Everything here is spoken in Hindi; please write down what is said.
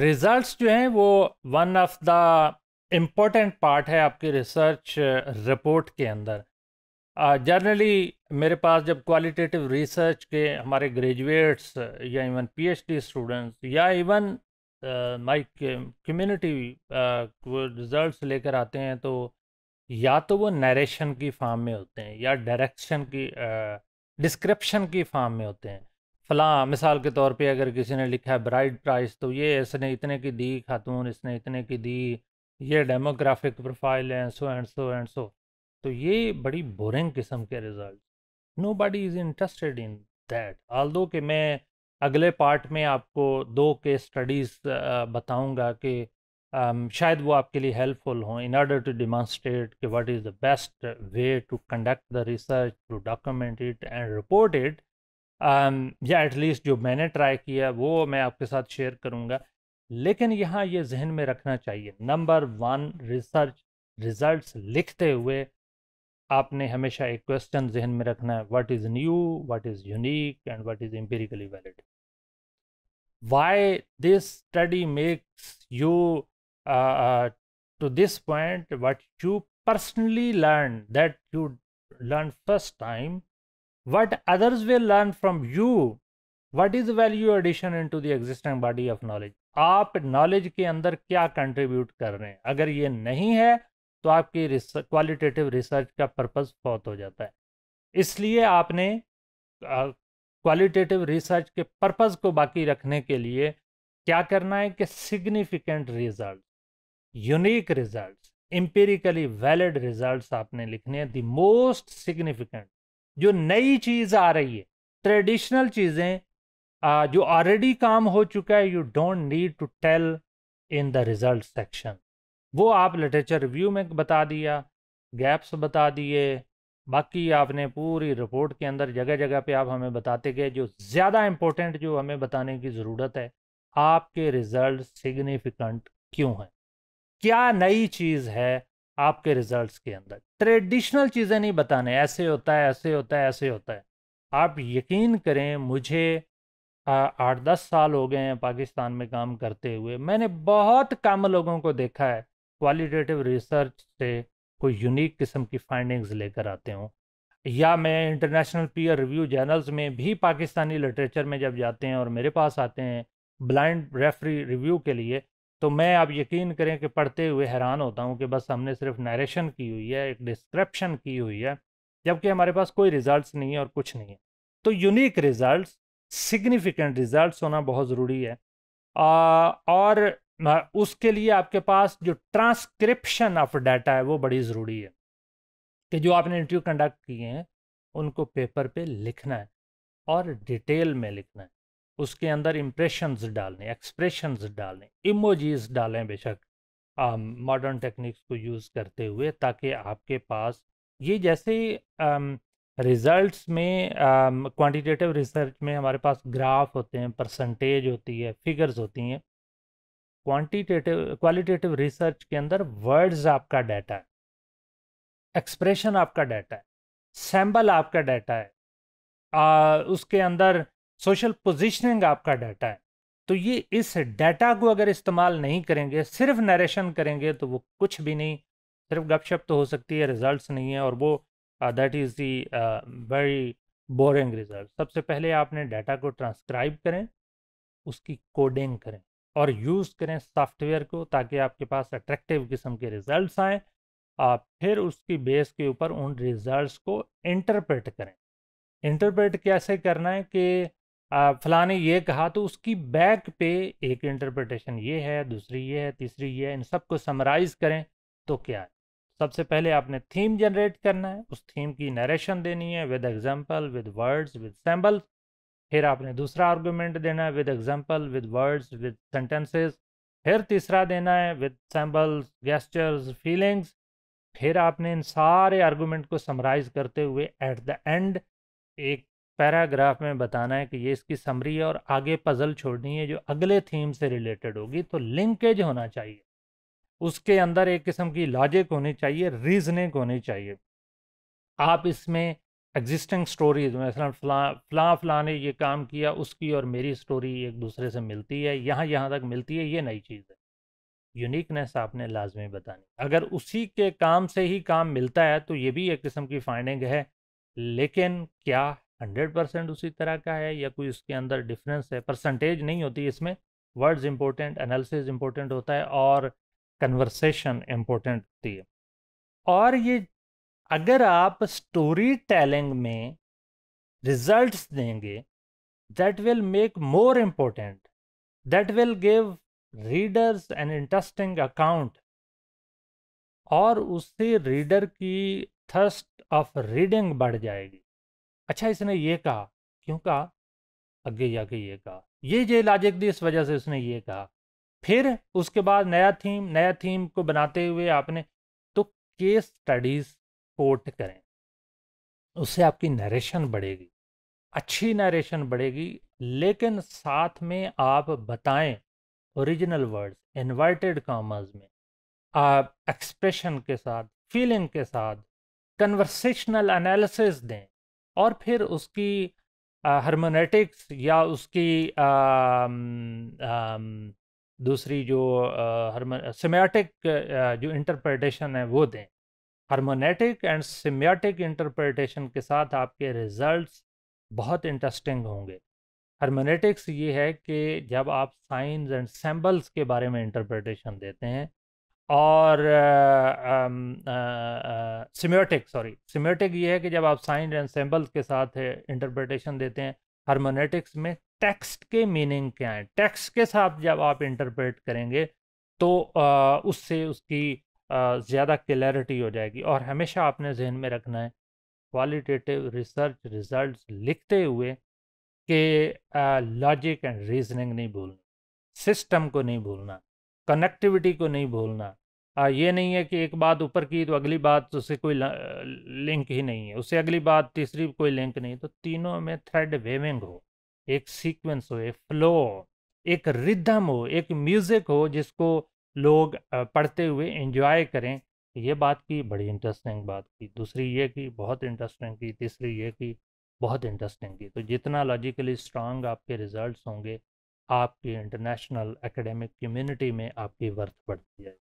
रिजल्ट्स जो हैं वो one of the important part है आपकी रिसर्च रिपोर्ट uh, के अंदर जनरली uh, मेरे पास जब क्वालिटेटिव रिसर्च के हमारे ग्रेजुएट्स uh, या इवन पीएचडी स्टूडेंट्स या इवन माई कम्युनिटी रिजल्ट्स लेकर आते हैं तो या तो वो नरेशन की फार्म में होते हैं या डायरेक्शन की डिस्क्रिप्शन uh, की फार्म में होते हैं फलां मिसाल के तौर पे अगर किसी ने लिखा है ब्राइड प्राइस तो ये इसने इतने की दी खातून इसने इतने की दी ये डेमोग्राफिक प्रोफाइल है so and so and so तो ये बड़ी बोरिंग किस्म के result nobody is interested in that although कि मैं अगले पार्ट में आपको दो के स्टडीज़ बताऊँगा कि शायद वो आपके लिए हेल्पफुल हों इन ऑर्डर टू डिमॉन्स्ट्रेट कि what is the best way to conduct the research to document it and report it Um, या एटलीस्ट जो मैंने ट्राई किया वो मैं आपके साथ शेयर करूँगा लेकिन यहाँ ये जहन में रखना चाहिए नंबर वन रिसर्च रिज़ल्ट लिखते हुए आपने हमेशा एक क्वेश्चन जहन में रखना है what is new what is unique and what is empirically valid why this study makes you to this point what you personally learn that you learn first time what others will learn from you what is value addition into the existing body of knowledge आप knowledge के अंदर क्या contribute कर रहे हैं अगर ये नहीं है तो आपकी क्वालिटेटिव रिसर्च का पर्पस बहुत हो जाता है इसलिए आपने क्वालिटेटिव uh, रिसर्च के पर्पस को बाकी रखने के लिए क्या करना है कि significant result unique result empirically valid result आपने लिखने हैं दी मोस्ट सिग्निफिकेंट जो नई चीज़ आ रही है ट्रेडिशनल चीज़ें जो ऑलरेडी काम हो चुका है you don't need to tell in the result section वो आप लिटरेचर रिव्यू में बता दिया गैप्स बता दिए बाकी आपने पूरी रिपोर्ट के अंदर जगह जगह पे आप हमें बताते गए जो ज़्यादा इम्पोर्टेंट जो हमें बताने की ज़रूरत है आपके रिज़ल्ट सिग्निफिकेंट क्यों हैं क्या नई चीज़ है आपके रिजल्ट्स के अंदर ट्रेडिशनल चीज़ें नहीं बताने ऐसे होता है ऐसे होता है ऐसे होता है आप यकीन करें मुझे आठ दस साल हो गए हैं पाकिस्तान में काम करते हुए मैंने बहुत कम लोगों को देखा है क्वालिटेटिव रिसर्च से कोई यूनिक किस्म की फाइंडिंग्स लेकर आते हों या मैं इंटरनेशनल पीयर रिव्यू जर्नल्स में भी पाकिस्तानी लिटरेचर में जब जाते हैं और मेरे पास आते हैं ब्लाइंड रेफरी रिव्यू के लिए तो मैं आप यकीन करें कि पढ़ते हुए हैरान होता हूँ कि बस हमने सिर्फ नरेशन की हुई है एक डिस्क्रिप्शन की हुई है जबकि हमारे पास कोई रिज़ल्ट नहीं है और कुछ नहीं है तो यूनिक रिज़ल्ट सिग्निफिकेंट रिज़ल्ट होना बहुत ज़रूरी है आ, और उसके लिए आपके पास जो ट्रांसक्रिप्शन ऑफ डाटा है वो बड़ी ज़रूरी है कि जो आपने इंटरव्यू कंडक्ट किए हैं उनको पेपर पे लिखना है और डिटेल में लिखना है उसके अंदर इम्प्रेशंस डालने एक्सप्रेशंस डालने इमोजीज डालें बेशक मॉडर्न um, टेक्निक्स को यूज़ करते हुए ताकि आपके पास ये जैसे रिजल्ट्स um, में क्वांटिटेटिव um, रिसर्च में हमारे पास ग्राफ होते हैं परसेंटेज होती है फिगर्स होती हैं क्वांटिटेटिव क्वालिटेटिव रिसर्च के अंदर वर्ड्स आपका डाटा है एक्सप्रेशन आपका डाटा है सैम्बल आपका डाटा है आ, उसके अंदर सोशल पोजिशनिंग आपका डाटा है तो ये इस डाटा को अगर इस्तेमाल नहीं करेंगे सिर्फ नरेशन करेंगे तो वो कुछ भी नहीं सिर्फ गपशप तो हो सकती है रिजल्ट्स नहीं है और वो that is the very boring result सबसे पहले आपने डाटा को ट्रांसक्राइब करें उसकी कोडिंग करें और यूज़ करें सॉफ्टवेयर को ताकि आपके पास अट्रैक्टिव किस्म के रिजल्ट्स आएँ आप फिर उसकी बेस के ऊपर उन रिजल्ट्स को इंटरप्रेट करें इंटरप्रेट कैसे करना है कि फला ने ये कहा तो उसकी बैक पे एक इंटरप्रटेशन ये है दूसरी ये है तीसरी ये है इन सबको समराइज़ करें तो क्या है सबसे पहले आपने थीम जनरेट करना है उस थीम की नरेशन देनी है with example with words with sample फिर आपने दूसरा आर्गूमेंट देना है with example with words with sentences फिर तीसरा देना है विद सैम्बल्स गेस्टर्स फीलिंग्स फिर आपने इन सारे आर्गूमेंट को समराइज करते हुए एट द एंड एक पैराग्राफ में बताना है कि ये इसकी समरी है और आगे पजल छोड़नी है जो अगले थीम से रिलेटेड होगी तो लिंकेज होना चाहिए उसके अंदर एक किस्म की लॉजिक होनी चाहिए रीजनिंग होनी चाहिए आप इसमें एग्जिस्टिंग स्टोरीज मसला फला फला फला ने ये काम किया उसकी और मेरी स्टोरी एक दूसरे से मिलती है यहाँ यहाँ तक मिलती है ये नई चीज़ है यूनिकनेस आपने लाजमी बतानी अगर उसी के काम से ही काम मिलता है तो ये भी एक किस्म की फाइंडिंग है लेकिन क्या हंड्रेड परसेंट उसी तरह का है या कोई उसके अंदर डिफरेंस है परसेंटेज नहीं होती इसमें वर्ड्स इंपॉर्टेंट एनालिसिस इंपॉर्टेंट होता है और कन्वर्सेशन इम्पोर्टेंट होती है और ये अगर आप स्टोरी टेलिंग में रिजल्ट्स देंगे that will make more important that will give readers an interesting account और उससे रीडर की थर्स्ट ऑफ रीडिंग बढ़ जाएगी अच्छा इसने ये कहा क्यों कहा आगे जाके ये कहा ये जे लाजिक दी इस वजह से उसने ये कहा फिर उसके बाद नया थीम नया थीम को बनाते हुए आपने तो केस स्टडीज कोट करें उससे आपकी नरेशन बढ़ेगी अच्छी नरेशन बढ़ेगी लेकिन साथ में आप बताएं ओरिजिनल वर्ड्स इन्वर्टेड कॉमर्स में आप एक्सप्रेशन के साथ फीलिंग के साथ कन्वर्सेशनल एनालिसिस दें और फिर उसकी हारमोनेटिक्स या उसकी आ, आ, दूसरी जो सिमेटिक जो इंटरप्रटेशन है वो दें हारमोनेटिक एंड सिमेटिक इंटरप्रटेशन के साथ आपके रिजल्ट्स बहुत इंटरेस्टिंग होंगे हारमोनेटिक्स ये है कि जब आप साइंस एंड सैम्बल्स के बारे में इंटरप्रटेशन देते हैं और सिमेटिक सॉरी सिमेटिक ये है कि जब आप साइन एंड सैम्बल्स के साथ इंटरप्रिटेशन देते हैं हारमोनेटिक्स में टेक्स्ट के मीनिंग क्या है टेक्स्ट के साथ जब आप इंटरप्रेट करेंगे तो आ, उससे उसकी ज़्यादा क्लैरिटी हो जाएगी और हमेशा आपने जहन में रखना है क्वालिटेटिव रिसर्च रिजल्ट लिखते हुए कि लॉजिक एंड रीजनिंग नहीं भूलना सिस्टम को नहीं भूलना कनेक्टिविटी को नहीं भूलना आ, ये नहीं है कि एक बात ऊपर की तो अगली बात तो उससे कोई लिंक ही नहीं है उससे अगली बात तीसरी कोई लिंक नहीं तो तीनों में थ्रेड वेविंग हो एक सीक्वेंस हो एक फ्लो एक रिदम हो एक म्यूज़िक हो जिसको लोग पढ़ते हुए एंजॉय करें ये बात की बड़ी इंटरेस्टिंग बात की दूसरी ये की बहुत इंटरेस्टिंग की तीसरी ये की बहुत इंटरेस्टिंग की तो जितना लॉजिकली स्ट्रांग आपके रिजल्ट्स होंगे आपकी इंटरनेशनल एकेडमिक कम्युनिटी में आपकी वर्थ बढ़ती जाएगी